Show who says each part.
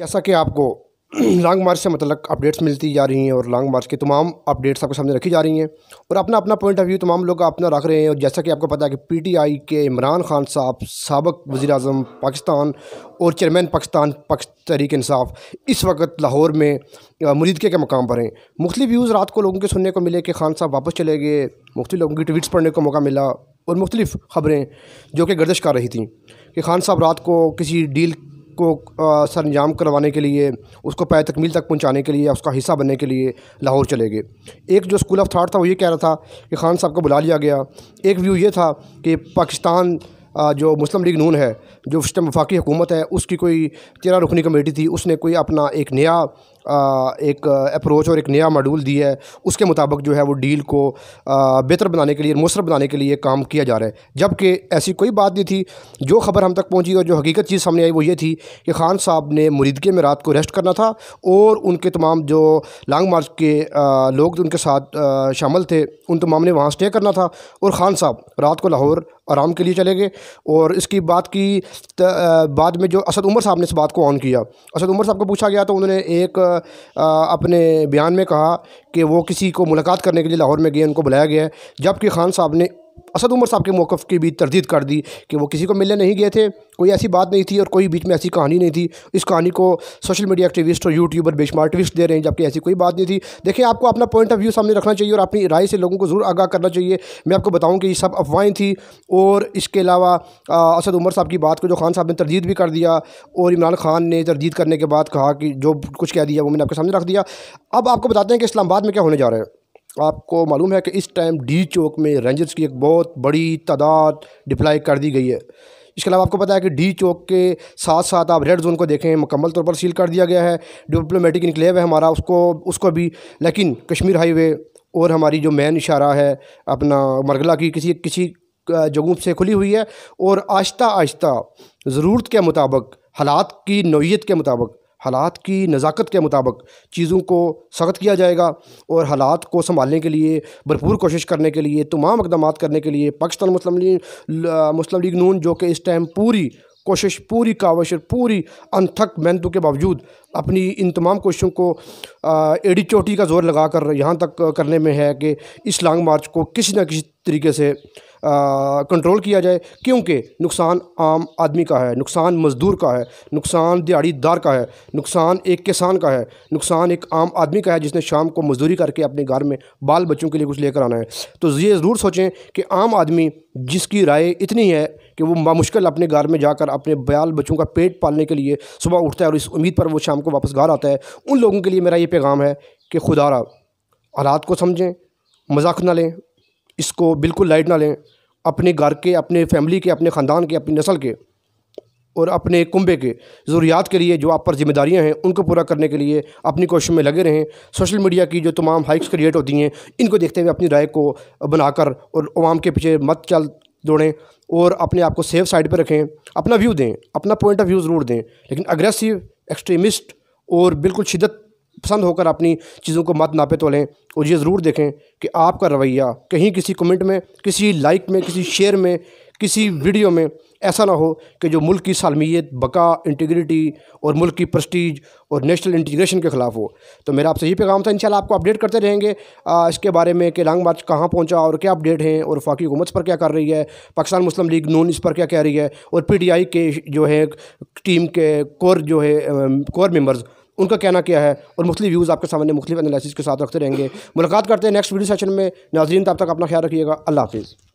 Speaker 1: जैसा कि आपको लॉन्ग मार्च से मतलब अपडेट्स मिलती जा रही हैं और लॉन्ग मार्च के तमाम अपडेट्स आपके सामने रखी जा रही हैं और अपना अपना पॉइंट ऑफ व्यू तमाम लोग अपना रख रहे हैं और जैसा कि आपको पता है कि पीटीआई के इमरान खान साहब सबक वज़ी अजम पाकिस्तान और चेयरमैन पाकिस्तान पक्ष तहरीक इंसाफ इस वक्त लाहौर में मुरीदके के मकाम पर हैं मुख्तु व्यूज़ रात को लोगों के सुनने को मिले कि खान साहब वापस चले गए मुख्तु लोगों की ट्वीट्स पढ़ने को मौका मिला और मुख्तलिफ ख़बरें जो कि गर्दश कर रही थी कि खान साहब रात को किसी डील को अंजाम करवाने के लिए उसको पै तकमील तक पहुंचाने के लिए उसका हिस्सा बनने के लिए लाहौर चले गए एक जो स्कूल ऑफ थाट था वो ये कह रहा था कि खान साहब को बुला लिया गया एक व्यू ये था कि पाकिस्तान जो मुस्लिम लीग नून है जो वफाकी हुकूमत है उसकी कोई तेरह रुकनी कमेटी थी उसने कोई अपना एक नया एक अप्रोच और एक नया मॉड्यूल दिया है उसके मुताबिक जो है वो डील को बेहतर बनाने के लिए मौसर बनाने के लिए काम किया जा रहा है जबकि ऐसी कोई बात नहीं थी जो खबर हम तक पहुँची और जो हकीकत चीज़ सामने आई वो ये थी कि खान साहब ने मुरीदगी में रात को रेस्ट करना था और उनके तमाम जो लॉन्ग मार्च के लोग उनके साथ शामिल थे उन तमाम ने वहाँ स्टे करना था और ख़ान साहब रात को लाहौर आराम के लिए चले गए और इसकी बात की बाद में जो असद उमर साहब ने इस बात को ऑन किया असद उमर साहब को पूछा गया तो उन्होंने एक अपने बयान में कहा कि वो किसी को मुलाकात करने के लिए लाहौर में गए उनको बुलाया गया है जबकि ख़ान साहब ने असद उमर साहब के मौक़ की भी तरदीद कर दी कि वो किसी को मिलने नहीं गए थे कोई ऐसी बात नहीं थी और कोई बीच में ऐसी कहानी नहीं थी इस कहानी को सोशल मीडिया एक्टिविस्ट और यूट्यूबर बेशमार ट्विस्ट दे रहे हैं जबकि ऐसी कोई बात नहीं थी देखिए आपको अपना पॉइंट ऑफ व्यू सामने रखना चाहिए और अपनी राय से लोगों को ज़रूर आगाह करना चाहिए मैं आपको बताऊँ कि ये सब अफवाहें थी और इसके अलावा असद उमर साहब की बात को जो खान साहब ने तरदीद भी कर दिया और इमरान खान ने तरदीद करने के बाद कहा कि जो कुछ कह दिया वो मैंने आपके सामने रख दिया अब आपको बताते हैं कि इस्लामाबाद में क्या होने जा रहे हैं आपको मालूम है कि इस टाइम डी चौक में रेंजर्स की एक बहुत बड़ी तादाद डिप्लाई कर दी गई है इसके अलावा आपको पता है कि डी चौक के साथ साथ आप रेड जोन को देखें मुकम्मल तौर पर सील कर दिया गया है डिप्लोमेटिक इनकलेव है हमारा उसको उसको भी लेकिन कश्मीर हाईवे और हमारी जो मेन इशारा है अपना मरगला की किसी किसी जगहों से खुली हुई है और आहिस्ता आहिस्ता ज़रूरत के मुताबिक हालात की नोयत के मुताबिक हालात की नज़ाकत के मुताबिक चीज़ों को सख्त किया जाएगा और हालात को संभालने के लिए भरपूर कोशिश करने के लिए तमाम इकदाम करने के लिए पाकिस्तान मुस्लिम लीग मुस्लिम लीग नून जो कि इस टाइम पूरी कोशिश पूरी कावश और पूरी अनथक मेहनतों के बावजूद अपनी इन तमाम कोशिशों को एड़ी चोटी का जोर लगा कर यहाँ तक करने में है कि इस लॉन्ग मार्च को किसी न किसी तरीके से कंट्रोल किया जाए क्योंकि नुकसान आम आदमी का है नुकसान मज़दूर का है नुकसान दिहाड़ीदार का है नुकसान एक किसान का है नुकसान एक आम आदमी का है जिसने शाम को मजदूरी करके अपने घर में बाल बच्चों के लिए कुछ लेकर आना है तो ये ज़रूर सोचें कि आम आदमी जिसकी राय इतनी है कि वो मुश्किल अपने घर में जाकर अपने बाल बच्चों का पेट पालने के लिए सुबह उठता है और इस उम्मीद पर वो शाम शाम को वापस घर आता है उन लोगों के लिए मेरा ये पैगाम है कि रहा हालात को समझें मजाक ना लें इसको बिल्कुल लाइट ना लें अपने घर के अपने फैमिली के अपने ख़ानदान के अपनी नस्ल के और अपने कुंबे के ज़रूरियात के लिए जो आप पर जिम्मेदारियां हैं उनको पूरा करने के लिए अपनी कोशिश में लगे रहें सोशल मीडिया की जो तमाम हाइक्स क्रिएट होती हैं इनको देखते हुए अपनी राय को बनाकर और आवाम के पीछे मत चल दौड़ें और अपने आप को सेफ साइड पर रखें अपना व्यू दें अपना पॉइंट ऑफ व्यू ज़रूर दें लेकिन अग्रेसिव एक्सट्रीमिस्ट और बिल्कुल शिदत पसंद होकर अपनी चीज़ों को मत नापे तोलें और ये ज़रूर देखें कि आपका रवैया कहीं किसी कमेंट में किसी लाइक में किसी शेयर में किसी वीडियो में ऐसा ना हो कि जो मुल्क की सालमियत बका इंटीग्रिटी और मुल्क की प्रस्टीज और नेशनल इंटीग्रेशन के ख़िलाफ़ हो तो मेरा आपसे यही पैगाम था इंशाल्लाह आपको अपडेट करते रहेंगे आ, इसके बारे में कि लॉन्ग मार्च कहाँ पहुँचा और क्या अपडेट हैं और फाकी हुकूमत पर क्या कर रही है पाकिस्तान मुस्लिम लीग नून इस पर क्या कह रही है और पी टी आई के जो है टीम के कोर जो है कोर मेम्बर्स उनका कहना क्या है और मुख्तु व्यूज़ आपके सामने मुख्तु एनालिसिस के साथ रखते रहेंगे मुलाकात करते हैं नेक्स्ट वीडियो सेशन में नाजरीन तब तक अपना ख्याल रखिएगा अल्लाह हाफिज़